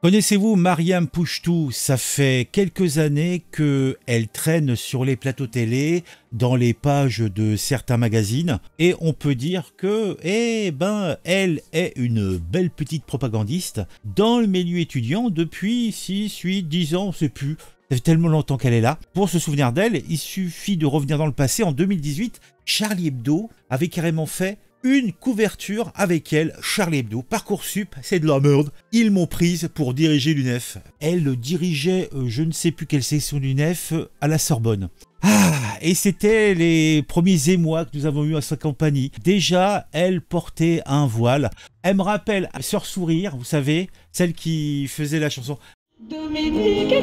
Connaissez-vous Mariam Pouchtou Ça fait quelques années qu'elle traîne sur les plateaux télé, dans les pages de certains magazines, et on peut dire que, eh ben, elle est une belle petite propagandiste dans le milieu étudiant depuis 6, 8, 10 ans, on ne sait plus. Ça fait tellement longtemps qu'elle est là. Pour se souvenir d'elle, il suffit de revenir dans le passé. En 2018, Charlie Hebdo avait carrément fait une couverture avec elle, Charlie Hebdo, Parcoursup, c'est de la merde. Ils m'ont prise pour diriger l'UNEF. Elle dirigeait euh, je ne sais plus quelle section l'UNEF euh, à la Sorbonne. Ah, et c'était les premiers émois que nous avons eus à sa compagnie. Déjà, elle portait un voile. Elle me rappelle Sœur Sourire, vous savez, celle qui faisait la chanson Dominique,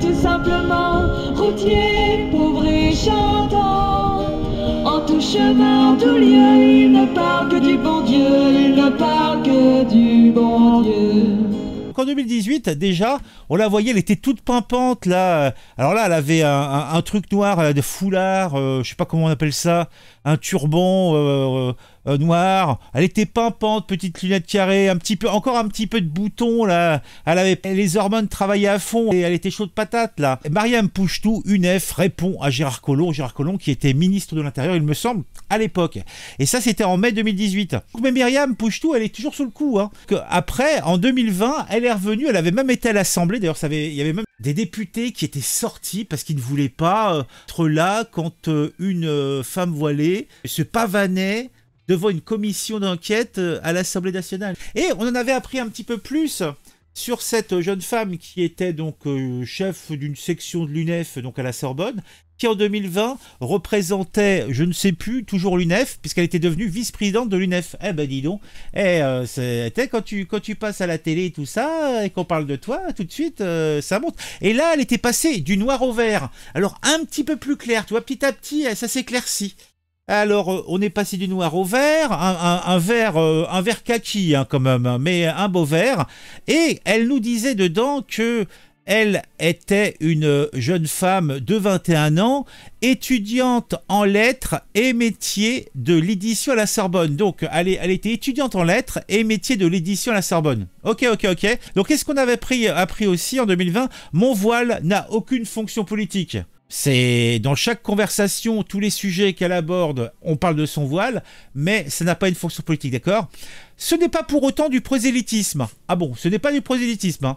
tout simplement, routier, pauvre chantant tout chemin, en tout il parle que du bon Dieu, il que du bon Dieu. 2018, déjà, on la voyait, elle était toute pimpante là. Alors là, elle avait un, truc noir, elle des foulards, je euh, je sais pas comment on appelle ça, un turban. Euh, euh, euh, noire. Elle était pimpante, petite lunette carrée, un petit peu, encore un petit peu de bouton là. Elle avait les hormones travaillaient à fond et elle était chaude patate là. Mariam Pouchetou, F, répond à Gérard Collomb. Gérard Collomb qui était ministre de l'Intérieur, il me semble, à l'époque. Et ça, c'était en mai 2018. Mais Myriam Pouchetou, elle est toujours sous le coup. Hein. après, en 2020, elle est revenue. Elle avait même été à l'Assemblée. D'ailleurs, il y avait même des députés qui étaient sortis parce qu'ils ne voulaient pas euh, être là quand euh, une femme voilée se pavanait devant une commission d'enquête euh, à l'Assemblée nationale. Et on en avait appris un petit peu plus sur cette jeune femme qui était donc euh, chef d'une section de l'UNEF, donc à la Sorbonne, qui en 2020 représentait, je ne sais plus, toujours l'UNEF, puisqu'elle était devenue vice-présidente de l'UNEF. Eh ben dis donc, eh, euh, c'était quand tu, passes à la télé et tout ça, et qu'on parle de toi, tout de suite, ça monte. Et là, elle était passée du noir au vert. Alors un petit peu plus clair, tu vois, petit à petit, ça s'éclaircit. Alors, euh, on est passé du noir au vert, un, vert, euh, un vert kaki hein, quand même, hein, mais un beau vert. Et elle nous disait dedans que elle était une jeune femme de 21 ans, étudiante en lettres et métier de l'édition à la Sorbonne. Donc, elle, était étudiante en lettres et métier de l'édition à la Sorbonne. Ok, ok, ok. Donc, qu'est-ce qu'on avait pris, appris aussi en 2020 Mon voile n'a aucune fonction politique. C'est dans chaque conversation, tous les sujets qu'elle aborde, on parle de son voile, mais ça n'a pas une fonction politique, d'accord Ce n'est pas pour autant du prosélytisme. Ah bon, ce n'est pas du prosélytisme. Hein.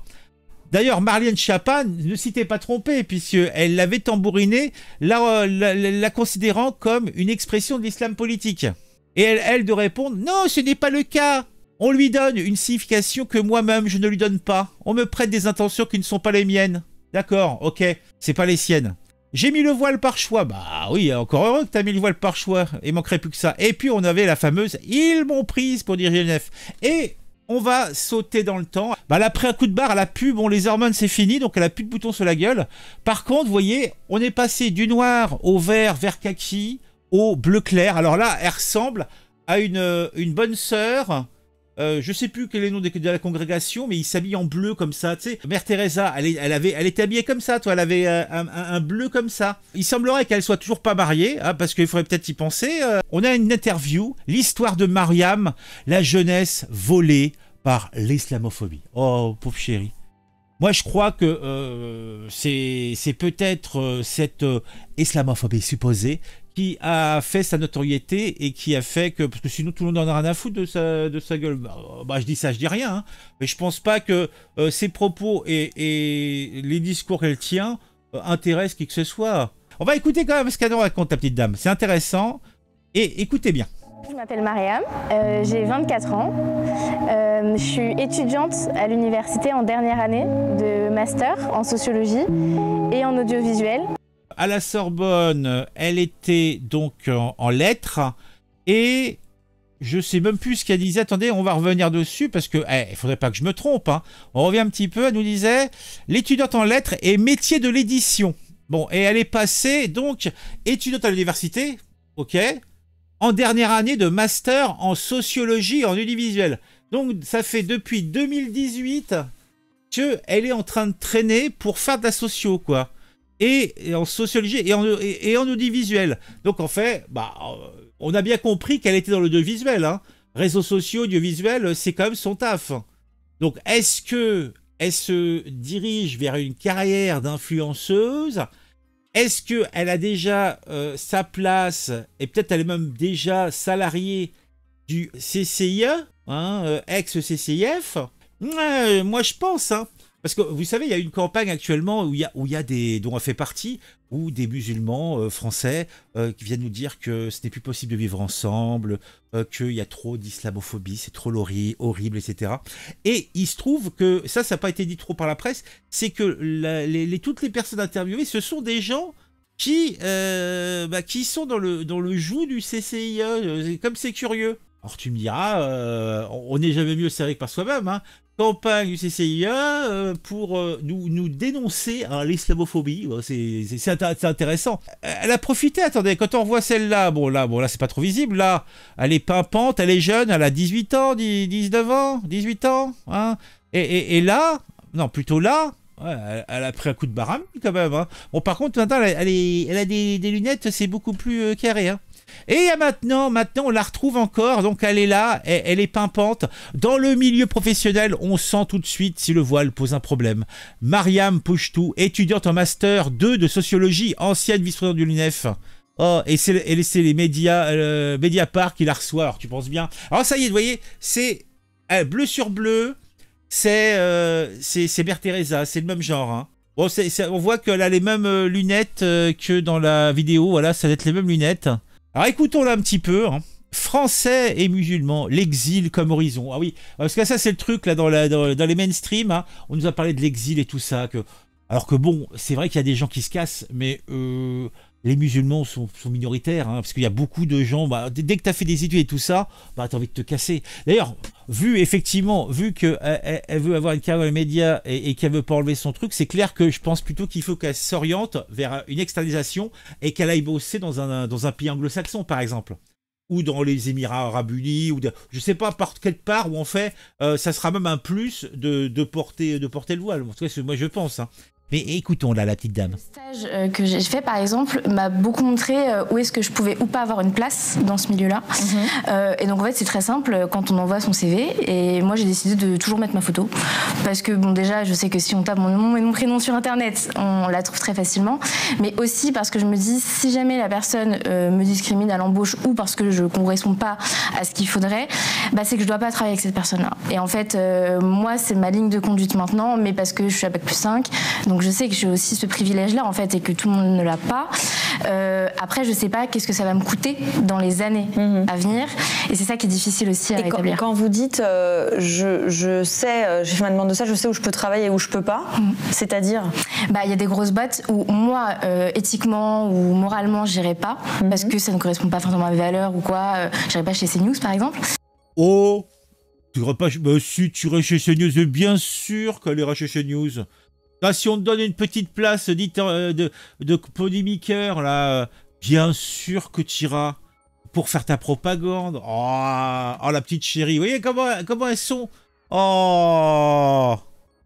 D'ailleurs, Marlène Schiappa ne s'était pas trompée, puisqu'elle l'avait tambourinée, la, la, considérant comme une expression de l'islam politique. Et elle, elle de répondre Non, ce n'est pas le cas On lui donne une signification que moi-même je ne lui donne pas. On me prête des intentions qui ne sont pas les miennes. D'accord, ok, c'est pas les siennes. J'ai mis le voile par choix. Bah oui, encore heureux que t'as mis le voile par choix. Il manquerait plus que ça. Et puis on avait la fameuse Ils m'ont prise pour dire le nef. Et on va sauter dans le temps. Bah là, après un coup de barre elle la pub, bon, les hormones, c'est fini, donc elle a plus de boutons sur la gueule. Par contre, vous voyez, on est passé du noir au vert, vert kaki, au bleu clair. Alors là, elle ressemble à une, une bonne sœur euh, je sais plus quel est le nom de, la congrégation, mais il s'habille en bleu comme ça. Tu sais, Mère Teresa, elle, elle avait, elle était habillée comme ça, toi. Elle avait euh, un, bleu comme ça. Il semblerait qu'elle soit toujours pas mariée, hein, parce qu'il faudrait peut-être y penser. Euh. On a une interview, l'histoire de Mariam, la jeunesse volée par l'islamophobie. Oh, pauvre chérie. Moi, je crois que euh, c'est peut-être euh, cette euh, islamophobie supposée qui a fait sa notoriété et qui a fait que... Parce que sinon, tout le monde en a rien à foutre de sa, de sa gueule. Bah, bah je dis ça, je dis rien. Hein. mais je pense pas que ses propos et, les discours qu'elle tient intéressent qui que ce soit. On va écouter quand même ce qu'elle nous raconte, la petite dame. C'est intéressant. Et écoutez bien m'appelle Mariam, euh, j'ai 24 ans. Euh, je suis étudiante à l'université en dernière année de master en sociologie et en audiovisuel. À la Sorbonne, elle était donc en, lettres et je sais même plus ce qu'elle disait. Attendez, on va revenir dessus parce que eh, il faudrait pas que je me trompe. Hein. On revient un petit peu. Elle nous disait l'étudiante en lettres et métier de l'édition. Bon, et elle est passée donc étudiante à l'université, ok, en dernière année de master en sociologie en audiovisuel. Donc ça fait depuis 2018 qu'elle est en train de traîner pour faire de la socio, quoi. Et, en sociologie et en, audiovisuel. Donc en fait, bah, on a bien compris qu'elle était dans l'audiovisuel. Hein. Réseaux sociaux, audiovisuel, c'est quand même son taf. Donc est-ce que elle se dirige vers une carrière d'influenceuse est-ce qu'elle a déjà euh, sa place et peut-être elle est même déjà salariée du CCIE, hein, euh, ex-CCIF Moi je pense, hein. Parce que vous savez, il y a une campagne actuellement où il y a, où il y a des, dont on fait partie, où des musulmans euh, français euh, qui viennent nous dire que ce n'est plus possible de vivre ensemble, euh, qu'il y a trop d'islamophobie, c'est trop horrible, etc. Et il se trouve que, ça, ça n'a pas été dit trop par la presse, c'est que toutes les personnes interviewées, ce sont des gens qui, bah, qui sont dans le, dans le joug du CCIE, comme c'est curieux. Alors tu me diras, on n'est jamais mieux serré que par soi-même, hein, campagne du CCIE euh, pour euh, nous, nous dénoncer à hein, l'islamophobie. C'est intéressant. Elle a profité, attendez, quand on voit celle-là, bon là, bon, là c'est pas trop visible, là, elle est pimpante, elle est jeune, elle a 18 ans, 19 ans, 18 ans. Hein, et, là, non, plutôt là, elle, a pris un coup de barame quand même. Hein. Bon, par contre, maintenant, elle, a, a des, lunettes, c'est beaucoup plus euh, carré. Hein. Et maintenant, maintenant, on la retrouve encore. Donc, elle est là, elle, est pimpante. Dans le milieu professionnel, on sent tout de suite si le voile pose un problème. Mariam Pouchtou, étudiante en master 2 de sociologie, ancienne vice-présidente du l'UNEF. Oh, et c'est les médias, média euh, Mediapart qui la reçoit, tu penses bien. Alors, ça y est, vous voyez, c'est euh, bleu sur bleu, euh, c'est c'est Mère Teresa, c'est le même genre. Hein. on voit qu'elle a les mêmes lunettes que dans la vidéo, voilà, ça doit être les mêmes lunettes. Alors écoutons là un petit peu. Hein. Français et musulmans, l'exil comme horizon. Ah oui, parce que ça c'est le truc là dans, les mainstream. Hein. On nous a parlé de l'exil et tout ça. Que... Alors que bon, c'est vrai qu'il y a des gens qui se cassent, mais euh, les musulmans sont, minoritaires, hein, parce qu'il y a beaucoup de gens, bah, dès que tu as fait des études et tout ça, bah, tu as envie de te casser. D'ailleurs, vu effectivement, vu qu'elle euh, euh, veut avoir une carrière média et, et qu'elle veut pas enlever son truc, c'est clair que je pense plutôt qu'il faut qu'elle s'oriente vers une externalisation et qu'elle aille bosser dans un, pays anglo-saxon, par exemple. Ou dans les Émirats Arabes Unis, ou je je sais pas, par quelque part où en fait, euh, ça sera même un plus de, porter, le voile. En tout cas, moi je pense. Hein. Mais écoutons-la, la petite dame. Le stage euh, que j'ai fait, par exemple, m'a beaucoup montré euh, où est-ce que je pouvais ou pas avoir une place dans ce milieu-là. Mhm. Euh, et donc, en fait, c'est très simple quand on envoie son CV. Et moi, j'ai décidé de toujours mettre ma photo. Parce que, bon, déjà, je sais que si on tape mon nom et mon prénom sur Internet, on la trouve très facilement. Mais aussi parce que je me dis, si jamais la personne me discrimine à l'embauche ou parce que je ne correspond pas à ce qu'il faudrait, bah, c'est que je ne dois pas travailler avec cette personne-là. Et en fait, moi, c'est ma ligne de conduite maintenant, mais parce que je suis à Bac plus 5. Donc donc je sais que j'ai aussi ce privilège-là en fait et que tout le monde ne l'a pas. Euh, après, je sais pas qu'est-ce que ça va me coûter dans les années mhm. à venir. Et c'est ça qui est difficile aussi à et quand, vous dites, euh, je, sais, j'ai fait ma demande de ça, je sais où je peux travailler et où je peux pas. Mhm. C'est-à-dire bah, Il y a des grosses boîtes où moi, euh, éthiquement ou moralement, j'irai pas mhm. parce que ça ne correspond pas forcément à mes valeurs ou quoi. j'irai pas chez CNews, par exemple. Oh tu iras pas, bah, si tu iras chez CNews, bien sûr qu'elle ira chez CNews. Bah, si on te donne une petite place dite, euh, de, de polémiqueur, là, euh, bien sûr que tu iras pour faire ta propagande. Oh, oh, la petite chérie, vous voyez comment, comment elles sont Oh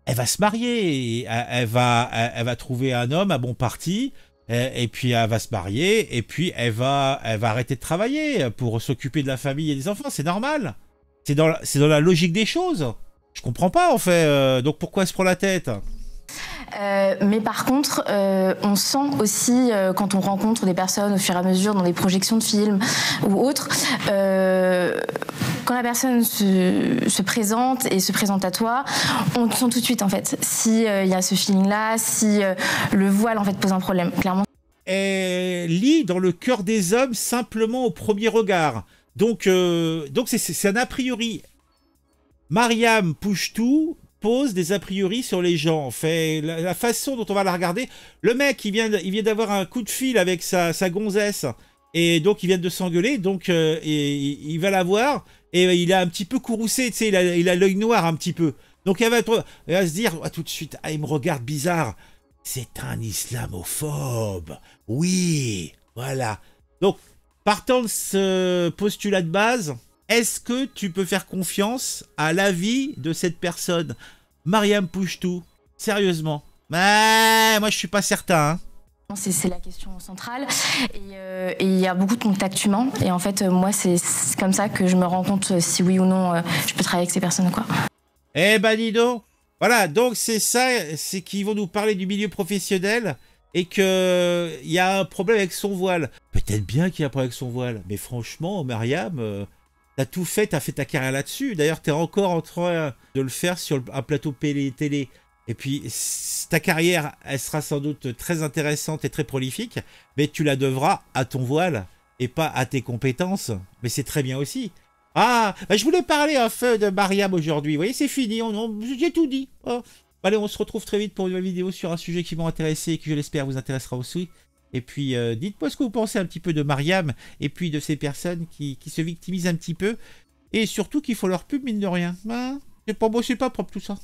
Elle va se marier, elle, va, elle, va trouver un homme à bon parti, et, puis elle va se marier, et puis elle va, elle va arrêter de travailler pour s'occuper de la famille et des enfants, c'est normal. C'est dans, la, dans la logique des choses. Je comprends pas en fait, euh, donc pourquoi elle se prend la tête euh, mais par contre, euh, on sent aussi euh, quand on rencontre des personnes au fur et à mesure dans des projections de films ou autres, quand la personne se, présente et se présente à toi, on sent tout de suite en fait s'il y a ce feeling-là, si le voile en fait pose un problème. Clairement. Elle lit dans le cœur des hommes simplement au premier regard. Donc, donc c'est un a priori. Mariam tout pose des a priori sur les gens, fait la, façon dont on va la regarder. Le mec, il vient, il vient d'avoir un coup de fil avec sa, sa gonzesse, et donc il vient de s'engueuler, donc euh, et, il va la voir, et il a un petit peu courroucé, tu sais, il a l'œil noir un petit peu. Donc il va, être, se dire ah, tout de suite, ah, il me regarde bizarre, c'est un islamophobe, oui, voilà. Donc, partant de ce postulat de base, est-ce que tu peux faire confiance à l'avis de cette personne Mariam Pouchetou, sérieusement. Mais moi, je suis pas certain. Hein. C'est la question centrale. Euh, et il y a beaucoup de contacts humains. Et en fait, moi, c'est comme ça que je me rends compte euh, si oui ou non euh, je peux travailler avec ces personnes. quoi. Eh ben, dis donc Voilà, donc c'est ça, c'est qu'ils vont nous parler du milieu professionnel et qu'il y a un problème avec son voile. Peut-être bien qu'il y a un problème avec son voile, mais franchement, Mariam, T'as tout fait, t'as fait ta carrière là-dessus. D'ailleurs, t'es encore en train de le faire sur un plateau télé. Et puis, ta carrière, elle sera sans doute très intéressante et très prolifique, mais tu la devras à ton voile et pas à tes compétences. Mais c'est très bien aussi. Ah, bah, je voulais parler un feu de Mariam aujourd'hui. Vous voyez, c'est fini, j'ai tout dit. Oh. Allez, on se retrouve très vite pour une nouvelle vidéo sur un sujet qui m'a intéressé et qui, je l'espère, vous intéressera aussi. Et puis, euh, dites-moi ce que vous pensez un petit peu de Mariam et puis de ces personnes qui, qui se victimisent un petit peu. Et surtout qu'il faut leur pub, mine de rien. Hein c'est pas, c'est pas propre tout ça.